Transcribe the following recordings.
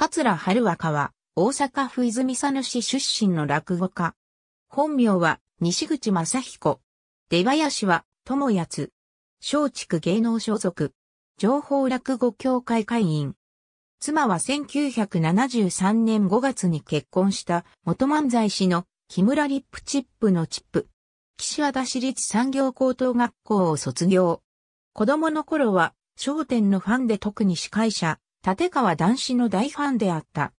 桂春若は、大阪府泉佐野市出身の落語家。本名は、西口正彦。出囃子は、友やつ。松竹芸能所属。情報落語協会会員。妻は1973年5月に結婚した元漫才師の木村リップチップのチップ。岸和田市立産業高等学校を卒業。子供の頃は商店のファンで特に司会者、立川男子の大ファンであった。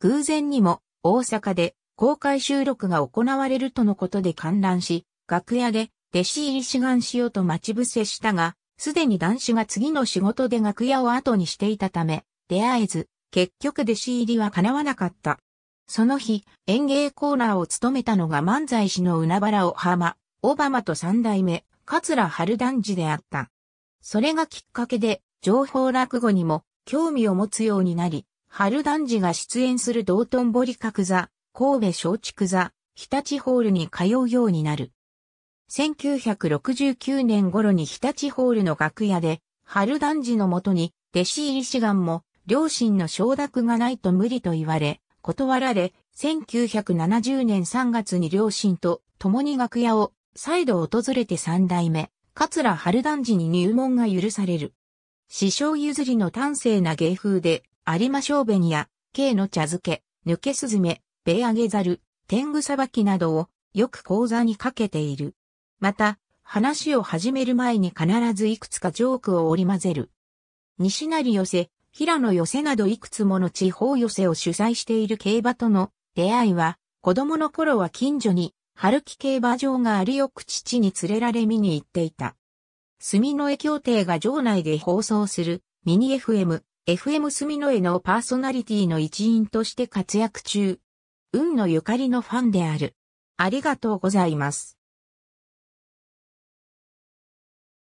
偶然にも大阪で公開収録が行われるとのことで観覧し、楽屋で弟子入り志願しようと待ち伏せしたが、すでに男子が次の仕事で楽屋を後にしていたため、出会えず、結局弟子入りは叶わなかった。その日、演芸コーナーを務めたのが漫才師の海原尾浜、オバマと三代目、桂春男児であった。それがきっかけで、情報落語にも興味を持つようになり、春団児が出演する道頓堀角座、神戸松竹座、日立ホールに通うようになる。1969年頃に日立ホールの楽屋で、春団児のもとに、弟子入り志願も、両親の承諾がないと無理と言われ、断られ、1970年3月に両親と共に楽屋を再度訪れて三代目、桂春団児に入門が許される。師匠譲りの端正な芸風で、有馬小紅や、慶の茶漬け、抜けすずめ、べあげざる、天狗さばきなどを、よく講座にかけている。また、話を始める前に必ずいくつかジョークを織り交ぜる。西成寄せ、平野寄せなどいくつもの地方寄せを主催している競馬との出会いは、子供の頃は近所に、春木競馬場がありよく父に連れられ見に行っていた。住之江協定が場内で放送するミニ FM、FM 住之江のパーソナリティの一員として活躍中。運のゆかりのファンである。ありがとうございます。